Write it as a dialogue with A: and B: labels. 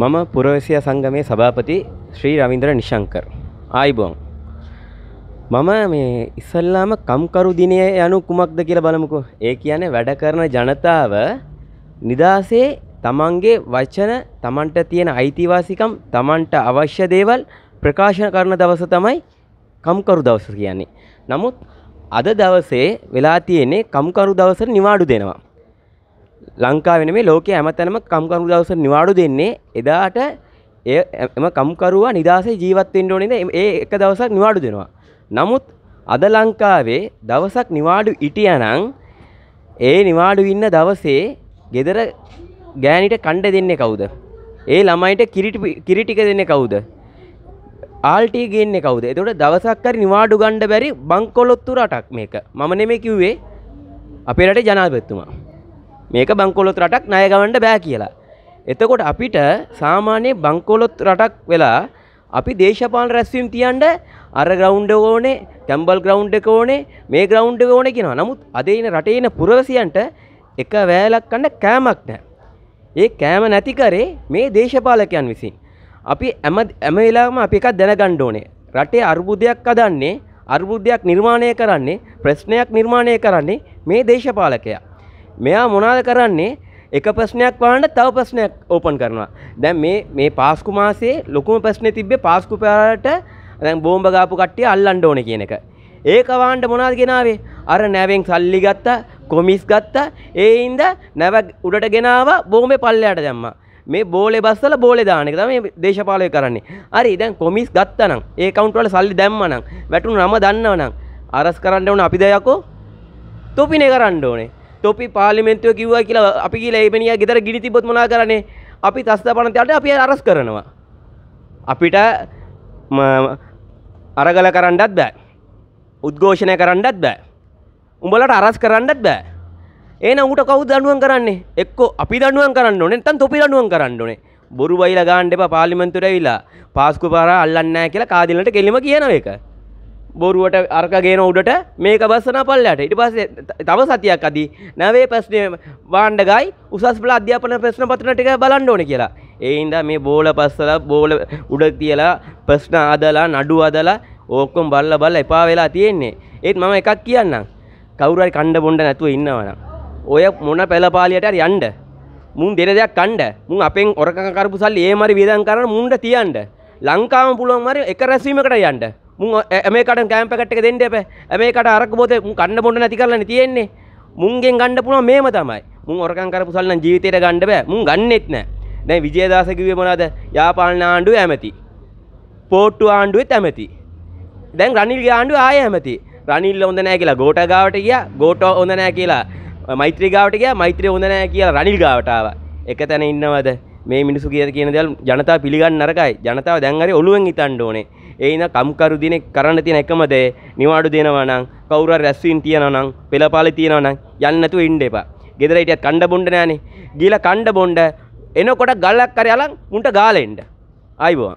A: මම පුරවැසියා සංගමේ සභාපති ශ්‍රී රවින්ද්‍ර නිශංකර්. ආයිබෝන්. මම මේ ඉස්සල්ලාම කම්කරු දිනය යනු කුමක්ද කියලා බලමුකෝ. ඒ කියන්නේ වැඩ කරන ජනතාව නිදාසේ තමන්ගේ වචන තමන්ට තියෙන අයිතිවාසිකම් තමන්ට අවශ්‍ය දේවල් ප්‍රකාශන කරන දවස තමයි කම්කරු දවස කියන්නේ. නමුත් අද දවසේ වෙලා තියෙන්නේ කම්කරු දවසට නිවාඩු දෙනවා. ලංකාව වෙන මේ ලෝකයේ හැමතැනම කම්කරු දවස නිවාඩු දෙන්නේ එදාට එම කම්කරුවා නිදහසේ ජීවත් වෙන්න ඕනේද ඒ එක දවසක් නිවාඩු දෙනවා. නමුත් අද ලංකාවේ දවසක් නිවාඩු ඉටියානම් ඒ නිවාඩු ඉන්න දවසේ ගෙදර ගෑණිට කණ්ඩ දෙන්නේ කවුද? ඒ ළමයිට කිරිටි කිරිටික දෙන්නේ කවුද? ආල්ටි ගේන්නේ කවුද? එතකොට දවසක් හරි නිවාඩු ගන්න බැරි බංකොලොත්තු රටක් මේක. මම නෙමෙයි කිව්වේ අපේ රටේ ජනාධිපතිතුමා. මේක බංකොලොත් රටක් ණය ගවන්න බෑ කියලා. එතකොට අපිට සාමාන්‍ය බංකොලොත් රටක් වෙලා අපි දේශපාලන රැස්වීම් තියන්න අර ග්‍රවුන්ඩ් එක ඕනේ, ටැම්බල් ග්‍රවුන්ඩ් එක ඕනේ, මේ ග්‍රවුන්ඩ් එක ඕනේ කියනවා. නමුත් අද ඉන රටේ ඉන පුරවැසියන්ට එක වෑලක් කන්න කෑමක් නැහැ. ඒ කෑම නැති කරේ මේ දේශපාලකයන් විසින්. අපි හැම හැම වෙලාවෙම අපි එකක් දැනගන්න ඕනේ. රටේ අර්බුදයක් හදන්නේ, අර්බුදයක් නිර්මාණය කරන්නේ, ප්‍රශ්නයක් නිර්මාණය කරන්නේ මේ දේශපාලකයා. මෙයා මොනාද කරන්නේ එක ප්‍රශ්නයක් වහන්න තව ප්‍රශ්නයක් ඕපන් කරනවා. දැන් මේ මේ පාස්කු මාසේ ලොකුම ප්‍රශ්නේ තිබ්බේ පාස්කු පාරට දැන් බෝම්බ ගාපු කට්ටිය අල්ලන්න ඕනේ කියන එක. ඒක වහන්න මොනවද ගෙනාවේ? අර නැවෙන් සල්ලි ගත්තා, කොමිස් ගත්තා. ඒ හිඳ නැව උඩට ගෙනාවා බෝම්බේ පල්ලයට දැම්මා. මේ බෝලේ බස්සල බෝලේ දාන එක තමයි දේශපාලනය කරන්නේ. හරි දැන් කොමිස් ගත්තා නම්, ඒ account වල සල්ලි දැම්මා නම්, වැටුණු නම දන්නවා නම්, අරස් කරන්න ඕන අපි දයකෝ. තොපිනේ කරන්න ඕනේ. තොපි පාලිමෙන්තුව කිව්වා කියලා අපි කියලා එමෙනියා ගෙදර ගිනි තිබ්බොත් මොනා කරන්නේ? අපි තස්තපණතයට අපි අරස් කරනවා. අපිට අරගල කරන්නත් බෑ. උද්ඝෝෂණය කරන්නත් බෑ. උඹලට අරස් කරන්නත් බෑ. එහෙනම් ඌට කවුද දඬුවම් කරන්නේ? එක්කෝ අපි දඬුවම් කරන්න ඕනේ නැත්නම් තොපි දඬුවම් කරන්න ඕනේ. බොරු වයිලා ගාන්න එපා පාර්ලිමේන්තුවට ඇවිල්ලා. පාස්කු පාර අල්ලන්නේ නැහැ කියලා කාදිලට කෙලිම කියනවා ඒක. බොරුවට අර්ක ගේන උඩට මේක බස්සන පල්ලට ඉට පස්සේ තව සතියක් අදී නැවේ පැස්න වාණ්ඩගයි උසස් පල අධ්‍යාපන ප්‍රශ්න පත්‍රනටික බලන්න ඕන කියලා එයින්ද මේ බෝල පස්සල බෝල උඩක් තියලා ප්‍රශ්න අදලා නඩු අදලා ඕක්කොම් බල්ල බල්ල එපා වෙලා තියෙන්නේ ඒත් මම එකක් කියන්නම් කවුරයි කණ්ඩ බොන්ඩ නැතුව ඉන්නවන ඔය මොන පැලපාලියට යන්ඩ මුන් දෙන දෙයක් කණ්ඩ මුන් අපෙන් ඔරකකරපු සල්ලි ඒ මරි වියදන් කරන මුන්ට තියන්ඩ ලංකාම පුළුවන් මරි එක රැස්වීමකට යන්ඩ මේකට කෑම්පකට එක දෙන්න එප මේකට අරක් බෝත කන්න බොඩ නැති කරලන තියෙන්නේ මුන්ගෙන් ගණඩ පුුණ මේම තමයි මුන් ඔරකන් කර පුසල්න්න ජීවිතයට ගණඩ බෑ මුන් ගන්නෙත් නෑ දැ විජයදාසකිවේ මොනාද යාපාලන ආණ්ඩුව ඇමති පෝට්ටු ආණ්ඩුවත් ඇමති දැන් රනිල් ආණ්ඩු ආය ඇමති රනිල් ඔොඳ නෑ කියලා ගෝට ගාවට කිය ගෝට ඔොඳ නෑ කියලා මෛත්‍රී ගාවට කිය මෛත්‍රය ඔොඳ නෑ කියලා රනිල් ගාවටාව එක තැන ඉන්නවද මේ මිනිසු කිය කියන දල් ජනතාව පිළිගන්න නරකයි ජනතාව දැන්හරි ඔලුවෙන් හිතන්න ඕනේ ඒන කම්කරු දිනෙක් කරන්න තියෙන එකමදේ නිවාඩු දෙනවා නම් කවුරු රැස්වීම් තියනවා නම් පෙළපාලි තියනවා නම් යන්න නැතුව ඉන්න එපා ගෙදර හිටියත් කණ්ඩ බොණ්ඩ නෑනේ ගිහලා කණ්ඩ බොණ්ඩ එනකොට ගලක් කරේ අලන් උන්ට ගාලා එන්න ආයිබෝවා